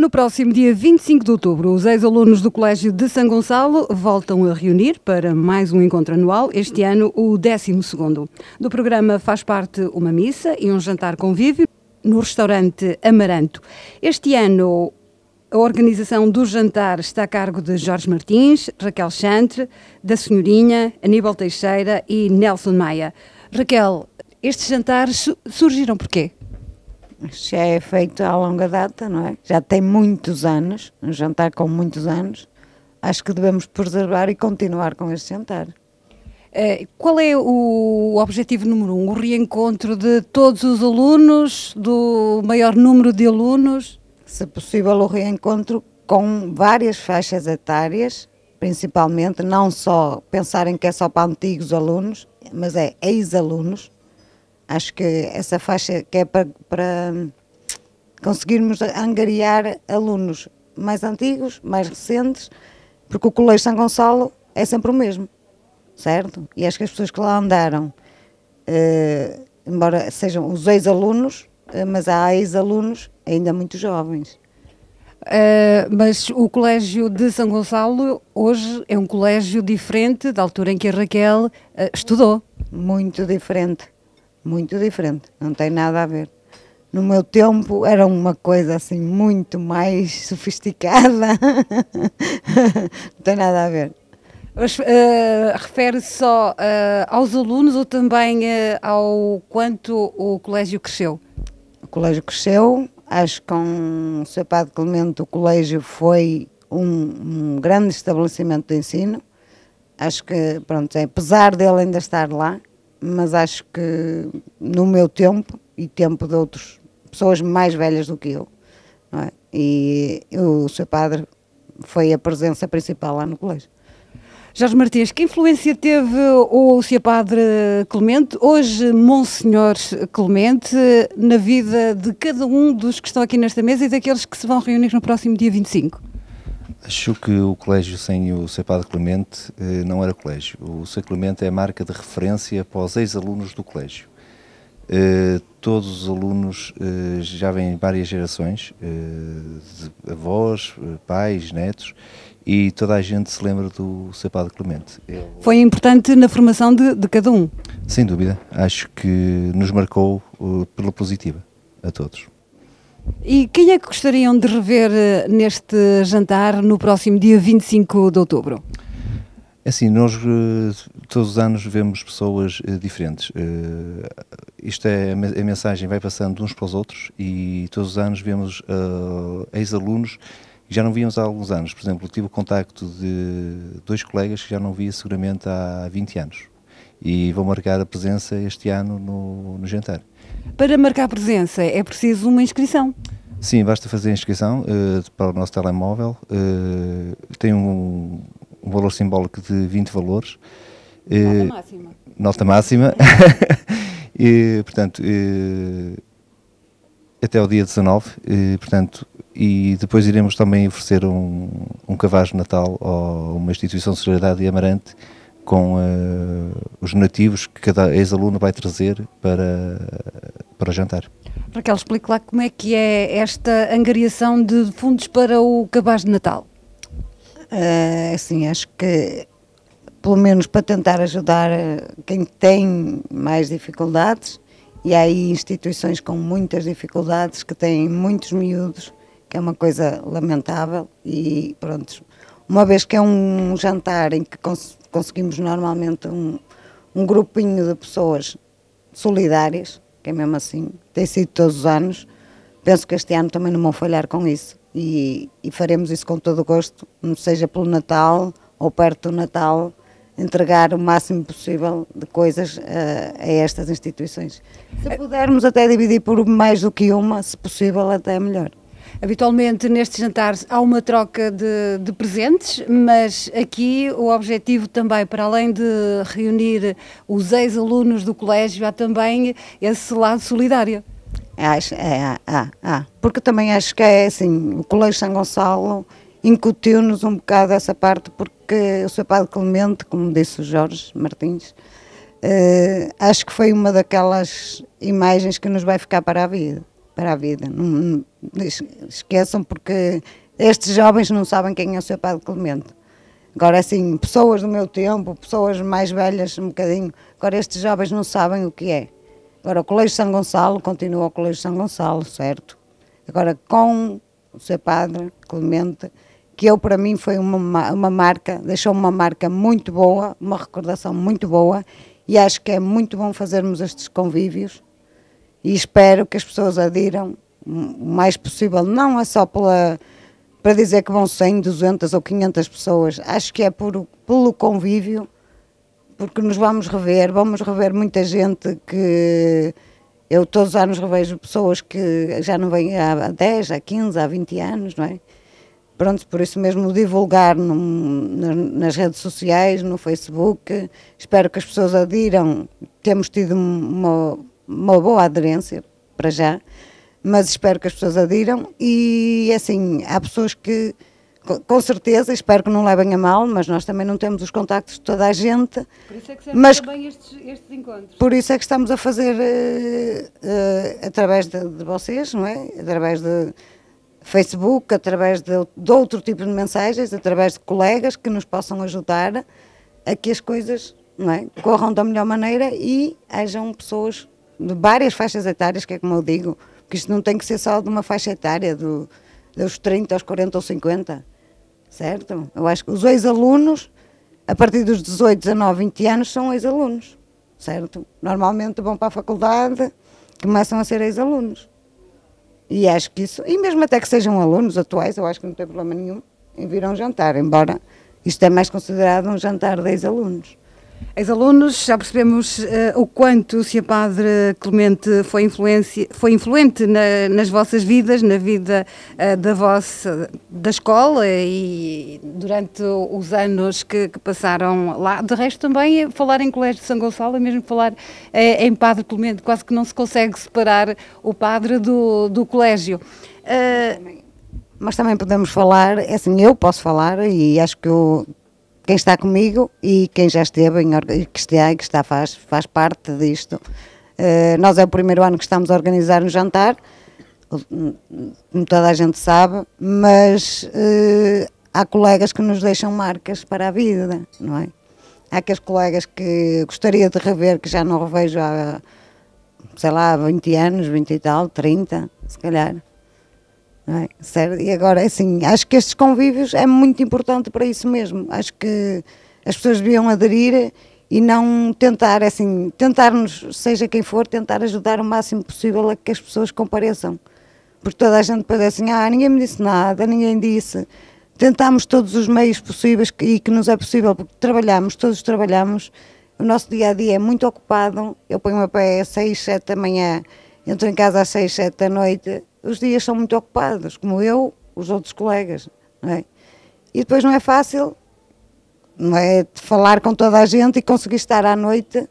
No próximo dia 25 de outubro, os ex-alunos do Colégio de São Gonçalo voltam a reunir para mais um encontro anual, este ano o 12 Do programa faz parte uma missa e um jantar convívio no restaurante Amaranto. Este ano a organização do jantar está a cargo de Jorge Martins, Raquel Chantre, da Senhorinha, Aníbal Teixeira e Nelson Maia. Raquel, estes jantares surgiram porquê? já é feito à longa data, não é? Já tem muitos anos, um jantar com muitos anos. Acho que devemos preservar e continuar com este jantar. Eh, qual é o objetivo número um? O reencontro de todos os alunos, do maior número de alunos? Se possível, o reencontro com várias faixas etárias, principalmente, não só pensarem que é só para antigos alunos, mas é ex-alunos, Acho que essa faixa que é para, para conseguirmos angariar alunos mais antigos, mais recentes, porque o Colégio São Gonçalo é sempre o mesmo, certo? E acho que as pessoas que lá andaram, eh, embora sejam os ex-alunos, eh, mas há ex-alunos ainda muito jovens. Uh, mas o Colégio de São Gonçalo hoje é um colégio diferente da altura em que a Raquel uh, estudou. Muito diferente muito diferente, não tem nada a ver. No meu tempo era uma coisa assim muito mais sofisticada, não tem nada a ver. Uh, eh, refere só uh, aos alunos ou também uh, ao quanto o colégio cresceu? O colégio cresceu, acho que com o seu padre Clemente o colégio foi um, um grande estabelecimento de ensino. Acho que, pronto, apesar dele ainda estar lá, mas acho que no meu tempo e tempo de outras pessoas mais velhas do que eu, é? e o seu padre foi a presença principal lá no colégio. Jorge Martins, que influência teve o seu padre Clemente, hoje Monsenhor Clemente, na vida de cada um dos que estão aqui nesta mesa e daqueles que se vão reunir no próximo dia 25? Acho que o colégio sem o Cepado Clemente eh, não era colégio. O Cepado Clemente é a marca de referência para os ex-alunos do colégio. Eh, todos os alunos eh, já vêm várias gerações, avós, pais, netos, e toda a gente se lembra do Cepado Clemente. Foi importante na formação de, de, cada um? Sem dúvida. Acho que nos marcou pela positiva a todos. E quem é que gostariam de rever eh, neste jantar no próximo dia 25 de outubro? É assim, nós eh, todos os anos vemos pessoas eh, diferentes. Isto é, a mensagem vai passando de uns para os outros e todos os anos vemos ex-alunos que já não víamos há alguns anos. Por exemplo, tive o contacto de dois colegas que já não via seguramente há 20 anos e vou marcar a presença este ano no, no jantar. Para marcar presença é preciso uma inscrição? Sim, basta fazer a inscrição uh, para o nosso telemóvel. Uh, tem um, um, valor simbólico de 20 valores. Eh, nota máxima. Nota máxima. e, portanto, até o dia 19, e, portanto, e depois iremos também oferecer um, um cavalo de Natal a uma instituição de solidariedade e amarante com uh, os nativos que cada ex-aluno vai trazer para, para jantar. Raquel, explique lá como é que é esta angariação de fundos para o cabaz de Natal. Uh, assim, acho que pelo menos para tentar ajudar eh, quem tem mais dificuldades e há aí instituições com muitas dificuldades que têm muitos miúdos, que é uma coisa lamentável e pronto, uma vez que é um jantar em que conseguimos normalmente um, um grupinho de pessoas solidárias, que é mesmo assim, tem sido todos os anos. Penso que este ano também não vão falhar com isso e, e faremos isso com todo o gosto, seja pelo Natal ou perto do Natal, entregar o máximo possível de coisas uh, a estas instituições. Se pudermos até dividir por mais do que uma, se possível, até melhor. Habitualmente nestes jantares há uma troca de, de, presentes, mas aqui o objetivo também, para além de reunir os ex-alunos do colégio, há também esse lado solidário. É, acho, é, é, é, é. Porque também acho que é assim, o Colégio São Gonçalo incutiu-nos um bocado essa parte, porque o seu padre Clemente, como disse o Jorge Martins, eh, acho que foi uma daquelas imagens que nos vai ficar para a vida. Para a vida esqueçam porque estes jovens não sabem quem é o seu Padre Clemente. Agora, assim, pessoas do meu tempo, pessoas mais velhas um bocadinho, agora estes jovens não sabem o que é. Agora, o Colégio São Gonçalo continua o Colégio São Gonçalo, certo? Agora, com o seu Padre Clemente, que eu, para mim, foi uma, uma marca, deixou uma marca muito boa, uma recordação muito boa, e acho que é muito bom fazermos estes convívios, e espero que as pessoas adiram o mais possível, não é só pela, para dizer que vão 100, 200 ou 500 pessoas, acho que é por, pelo convívio, porque nos vamos rever, vamos rever muita gente que eu todos os anos revejo pessoas que já não vêm há 10, há 15, há 20 anos, não é? Pronto, por isso mesmo divulgar no, nas redes sociais, no Facebook, espero que as pessoas adiram, temos tido uma, uma boa aderência para já, mas espero que as pessoas adiram e assim, há pessoas que com certeza, espero que não levem a mal, mas nós também não temos os contactos de toda a gente. Por isso é que mas, bem estes, estes, encontros. Por isso é que estamos a fazer uh, uh, através de, de, vocês, não é? Através de Facebook, através de, de outro tipo de mensagens, através de colegas que nos possam ajudar a que as coisas não é? corram da melhor maneira e hajam pessoas de várias faixas etárias, que é como eu digo, que isto não tem que ser só de uma faixa etária, do, dos 30 aos 40 ou 50, certo? Eu acho que os ex-alunos, a partir dos 18, 19, 20 anos, são ex-alunos, certo? Normalmente vão para a faculdade, começam a ser ex-alunos. E acho que isso, e mesmo até que sejam alunos atuais, eu acho que não tem problema nenhum em vir a um jantar, embora isto é mais considerado um jantar de ex-alunos. Ex-alunos, já percebemos uh, o quanto se a Padre Clemente foi, foi influente na, nas vossas vidas, na vida uh, da vossa, da escola e durante os anos que, que, passaram lá. De resto também, eh, falar em Colégio de São Gonçalo, é mesmo falar uh, em Padre Clemente, quase que não se consegue separar o Padre do, do Colégio. mas também podemos falar, é assim, eu posso falar e acho que o, quem está comigo e quem já esteve, em, que, está, que está, faz, faz parte disto. Uh, nós é o primeiro ano que estamos a organizar um jantar, como toda a gente sabe, mas uh, há colegas que nos deixam marcas para a vida, não é? Há aqueles colegas que gostaria de rever, que já não revejo há, sei lá, 20 anos, 20 e tal, 30, se calhar. É? Certo? E agora, assim, acho que estes convívios é muito importante para isso mesmo. Acho que as pessoas deviam aderir e não tentar, assim, tentar-nos, seja quem for, tentar ajudar o máximo possível a que as pessoas compareçam. Porque toda a gente pode assim, ah, ninguém me disse nada, ninguém disse. Tentámos todos os meios possíveis que, e que nos é possível, porque trabalhamos, todos trabalhamos, o nosso dia a dia é muito ocupado. Eu ponho-me a pé às 6, 7 da manhã, entro em casa às 6, 7 da noite, os dias são muito ocupados, como eu, os outros colegas, não é? E depois não é fácil, não é? Falar com toda a gente e conseguir estar à noite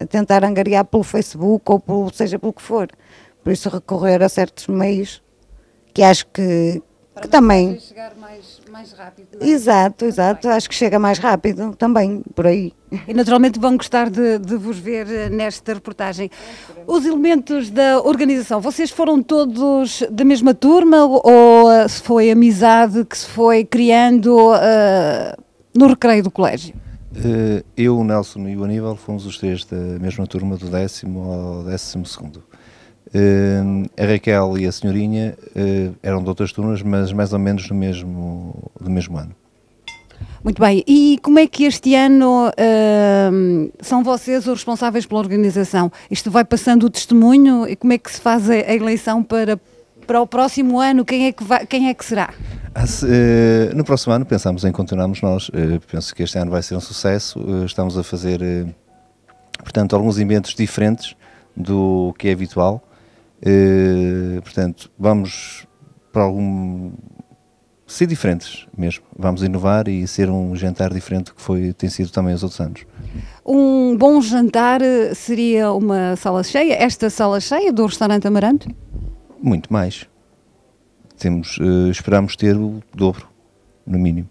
a tentar angariar pelo Facebook ou pelo, seja pelo que for. Por isso recorrer a certos meios que acho que, que também. chegar mais, mais rápido. É? Exato, exato. Acho que chega mais rápido também, por aí. E naturalmente vão gostar de, de vos ver eh, nesta reportagem. Os elementos da organização, vocês foram todos da mesma turma ou eh, se foi amizade que se foi criando uh, no recreio do colégio? Eu, o Nelson e o Aníbal fomos os três da mesma turma, do décimo ao décimo segundo. Uh, a Raquel e a Senhorinha uh, eram de outras turmas, mas mais ou menos do mesmo, do mesmo ano. Muito bem, e como é que este ano uh, são vocês os responsáveis pela organização? Isto vai passando o testemunho e como é que se faz a, a eleição para, para o próximo ano? Quem é que, vai, quem é que será? Ah, no próximo ano pensamos em continuarmos nós. Penso que este ano vai ser um sucesso. Estamos a fazer, portanto, alguns eventos diferentes do que é habitual. Eh, portanto, vamos para algum. ser diferentes mesmo. Vamos inovar e ser um jantar diferente do que foi, tem sido também os outros anos. Um bom jantar eh, seria uma sala cheia? Esta sala cheia do restaurante Amaranto? Muito mais. Temos, uh, esperamos ter o dobro, no mínimo.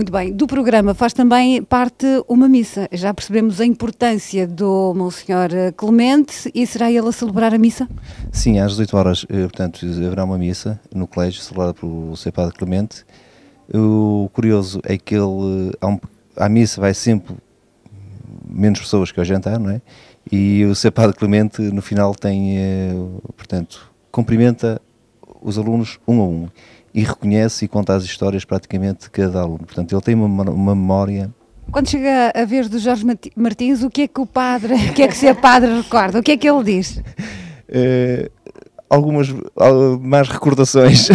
Muito bem, do programa faz também parte uma missa. Já percebemos a importância do Monsenhor Clemente e será ele a celebrar a missa? Sim, às 18 horas, eh, portanto, haverá uma missa no colégio celebrada pelo Sr. Padre Clemente. O curioso é que ele, à missa vai sempre menos pessoas que ao jantar, não é? E o Sr. Padre Clemente, no final, tem, eh, portanto, cumprimenta os alunos um a um e reconhece e conta as histórias praticamente de cada aluno. Portanto, ele tem uma, uma memória quando chega a vez do Jorge Martins, o que é que o padre, o que é que seu padre recorda? O que é que ele diz? Uh, algumas mais recordações.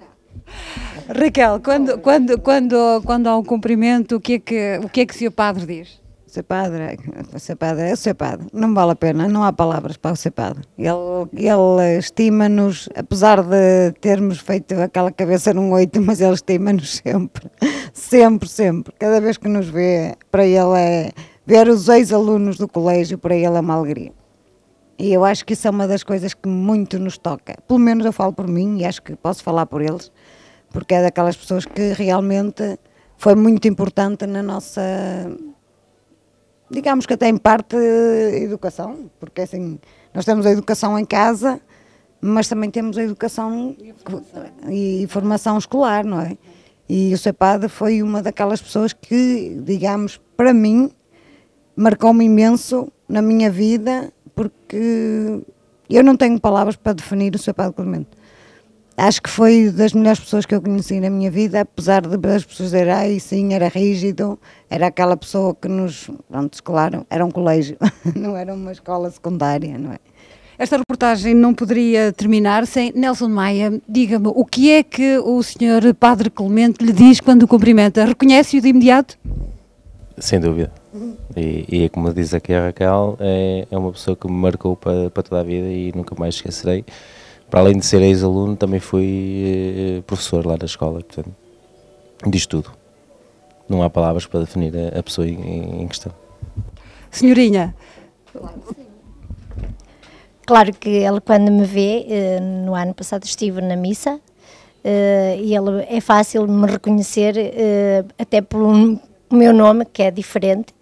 Raquel, quando, quando, quando, quando há um cumprimento, o que é que, o que, é que seu padre diz? ser padre, ser padre é ser padre. Não vale a pena, não há palavras para ser padre. Ele, ele estima-nos, apesar de termos feito aquela cabeça num oito, mas ele estima-nos sempre, sempre, sempre. Cada vez que nos vê, para ele é ver os ex-alunos do colégio, para ele é uma alegria. E eu acho que isso é uma das coisas que muito nos toca. Pelo menos eu falo por mim e acho que posso falar por eles, porque é daquelas pessoas que realmente foi muito importante na nossa digamos que até em parte eh, educação, porque assim, nós temos a educação em casa, mas também temos a educação e, a formação. e formação escolar, não é? E o Cepad foi uma daquelas pessoas que, digamos, para mim, marcou-me imenso na minha vida, porque eu não tenho palavras para definir o Cepad Clemente acho que foi das melhores pessoas que eu conheci na minha vida, apesar de as pessoas dizerem, ai, sim, era rígido, era aquela pessoa que nos, pronto, claro, era um colégio, não era uma escola secundária, não é? Esta reportagem não poderia terminar sem Nelson Maia. Diga-me, o que é que o senhor Padre Clemente lhe diz quando o cumprimenta? Reconhece-o de imediato? Sem dúvida. E, e, é como diz aqui a Raquel, é, é uma pessoa que me marcou para, para toda a vida e nunca mais esquecerei para além de ser ex-aluno, também fui eh, professor lá da escola, portanto, diz tudo. Não há palavras para definir a, pessoa em, questão. Senhorinha. Claro que ele, quando me vê, eh, no ano passado estive na missa, eh, e ele é fácil me reconhecer, até pelo meu nome, que é diferente,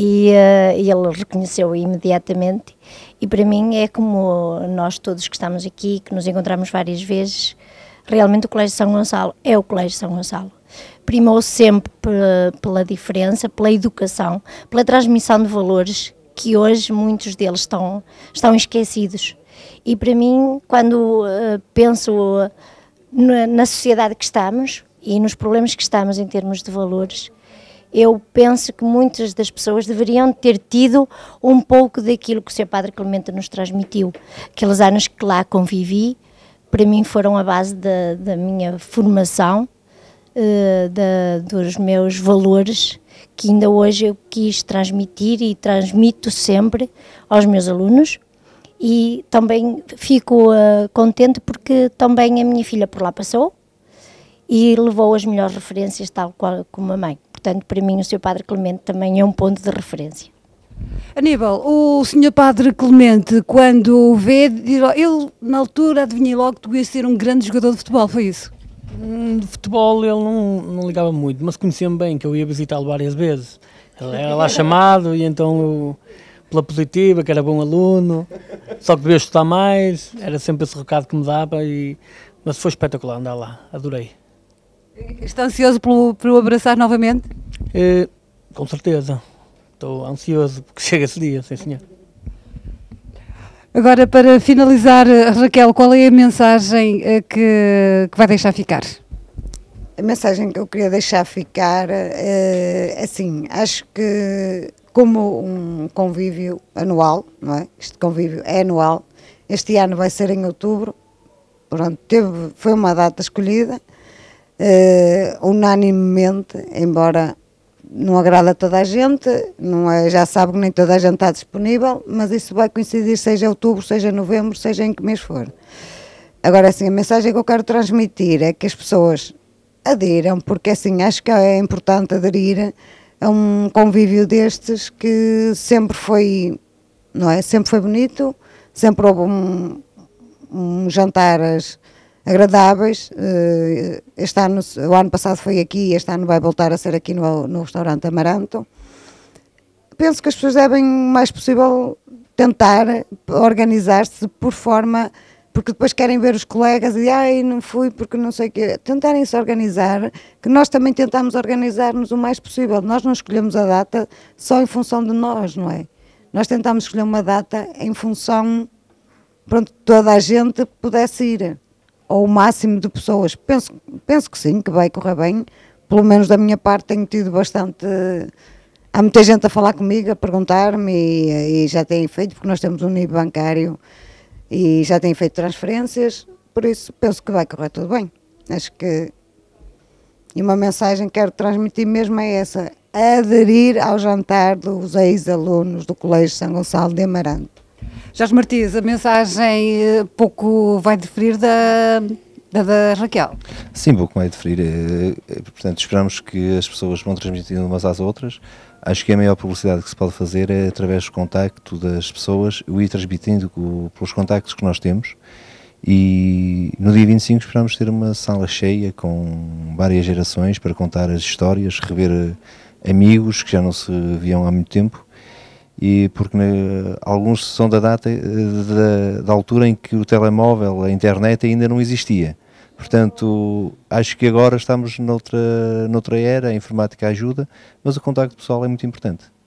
e, uh, e ele reconheceu imediatamente. E para mim é como nós todos que estamos aqui, que nos encontramos várias vezes, realmente o Colégio São Gonçalo é o Colégio São Gonçalo. Primou sempre pela diferença, pela educação, pela transmissão de valores que hoje muitos deles estão, estão esquecidos. E para mim, quando uh, penso na, na sociedade que estamos e nos problemas que estamos em termos de valores, eu penso que muitas das pessoas deveriam ter tido um pouco daquilo que o seu Padre Clemente nos transmitiu. Aqueles anos que lá convivi, para mim foram a base da, da minha formação, uh, da, dos meus valores, que ainda hoje eu quis transmitir e transmito sempre aos meus alunos. E também fico uh, contente porque também a minha filha por lá passou e levou as melhores referências, tal qual como a mãe. Portanto, para mim, o Sr. Padre Clemente também é um ponto de referência. Aníbal, o Sr. Padre Clemente, quando o vê, ele na altura adivinhei logo que tu ias ser um grande jogador de futebol, foi isso? Hum, de futebol ele não, não ligava muito, mas conhecia-me bem, que eu ia visitá-lo várias vezes. Ele era lá chamado e então eu, pela positiva, que era bom aluno, só que devia estudar mais, era sempre esse recado que me dava, e, mas foi espetacular andar lá, adorei. Está ansioso pelo, pelo abraçar novamente? É, com certeza. Estou ansioso porque chega esse dia, sim senhor. Agora, para finalizar, Raquel, qual é a mensagem eh, que, que vai deixar ficar? A mensagem que eu queria deixar ficar, é, assim, acho que como um convívio anual, não é? Este convívio é anual. Este ano vai ser em outubro. Pronto, teve, foi uma data escolhida uh, unanimemente, embora não agrada a toda a gente, não é, já sabe que nem toda a gente está disponível, mas isso vai coincidir seja outubro, seja novembro, seja em que mês for. Agora, assim, a mensagem que eu quero transmitir é que as pessoas adiram, porque assim, acho que é importante aderir a um convívio destes que sempre foi, não é, sempre foi bonito, sempre houve um, um jantares agradáveis. Eh, este ano, o ano passado foi aqui, este ano vai voltar a ser aqui no, no restaurante Amaranto. Penso que as pessoas devem, o mais possível, tentar organizar-se por forma porque depois querem ver os colegas e ai não fui porque não sei o quê. Tentarem se organizar, que nós também tentamos organizar-nos o mais possível. Nós não escolhemos a data só em função de nós, não é? Nós tentámos escolher uma data em função, pronto, toda a gente pudesse ir ou o máximo de pessoas. Penso, penso que sim, que vai correr bem. Pelo menos da minha parte tenho tido bastante. Há muita gente a falar comigo, a perguntar-me e, e, já têm feito, porque nós temos um nível bancário e já têm feito transferências, por isso penso que vai correr tudo bem. Acho que. E uma mensagem que quero transmitir mesmo é essa: aderir ao jantar dos ex-alunos do Colégio São Gonçalo de Amarante. Jorge Martins, a mensagem eh, pouco vai diferir da, da, da Raquel. Sim, pouco vai diferir. Eh, eh, portanto, esperamos que as pessoas vão transmitindo umas às outras. Acho que a maior publicidade que se pode fazer é através do contacto das pessoas, o ir transmitindo pelos contactos que nós temos. E no dia 25 esperamos ter uma sala cheia com várias gerações para contar as histórias, rever amigos que já não se viam há muito tempo e porque né, alguns são da data eh, da, da, altura em que o telemóvel, a internet ainda não existia. Portanto, acho que agora estamos noutra, noutra era, a informática ajuda, mas o contacto pessoal é muito importante.